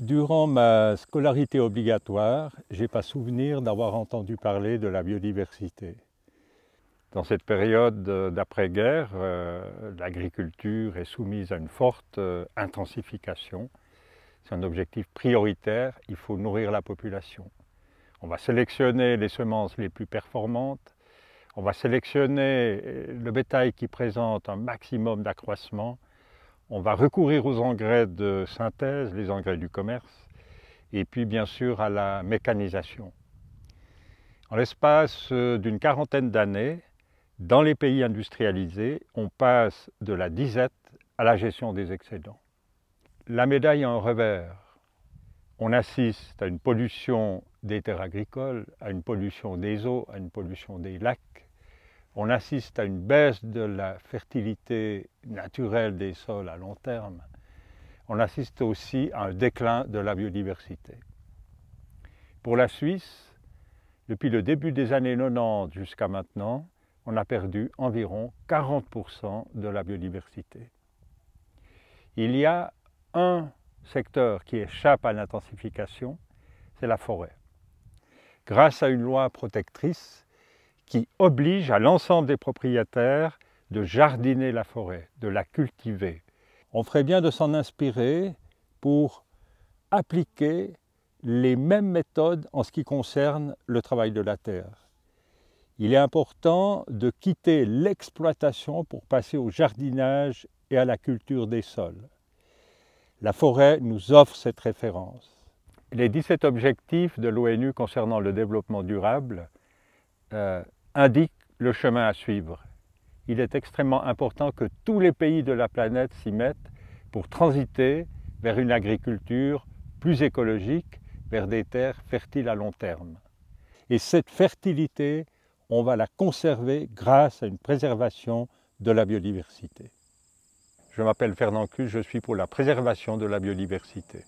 Durant ma scolarité obligatoire, j'ai pas souvenir d'avoir entendu parler de la biodiversité. Dans cette période euh, d'après-guerre, euh, l'agriculture est soumise à une forte euh, intensification. C'est un objectif prioritaire, il faut nourrir la population. On va sélectionner les semences les plus performantes, on va sélectionner le bétail qui présente un maximum d'accroissement, on va recourir aux engrais de synthèse, les engrais du commerce, et puis bien sûr à la mécanisation. En l'espace euh, d'une quarantaine d'années, dans les pays industrialisés, on passe de la disette à la gestion des excédents. La médaille en revers. On assiste à une pollution des terres agricoles, à une pollution des eaux, à une pollution des lacs, on assiste à une baisse de la fertilité naturelle des sols à long terme. On assiste aussi à un déclin de la biodiversité. Pour la Suisse, depuis le début des années 90 jusqu'à maintenant, on a perdu environ 40% de la biodiversité. Il y a un secteur qui échappe à l'intensification, c'est la forêt. Grâce à une loi protectrice, qui oblige à l'ensemble des propriétaires de jardiner la forêt, de la cultiver. On ferait bien de s'en inspirer pour appliquer les mêmes méthodes en ce qui concerne le travail de la terre. Il est important de quitter l'exploitation pour passer au jardinage et à la culture des sols. La forêt nous offre cette référence. Les 17 objectifs de l'ONU concernant le développement durable euh, indique le chemin à suivre. Il est extrêmement important que tous les pays de la planète s'y mettent pour transiter vers une agriculture plus écologique, vers des terres fertiles à long terme. Et cette fertilité, on va la conserver grâce à une préservation de la biodiversité. Je m'appelle Fernand Cus, je suis pour la préservation de la biodiversité.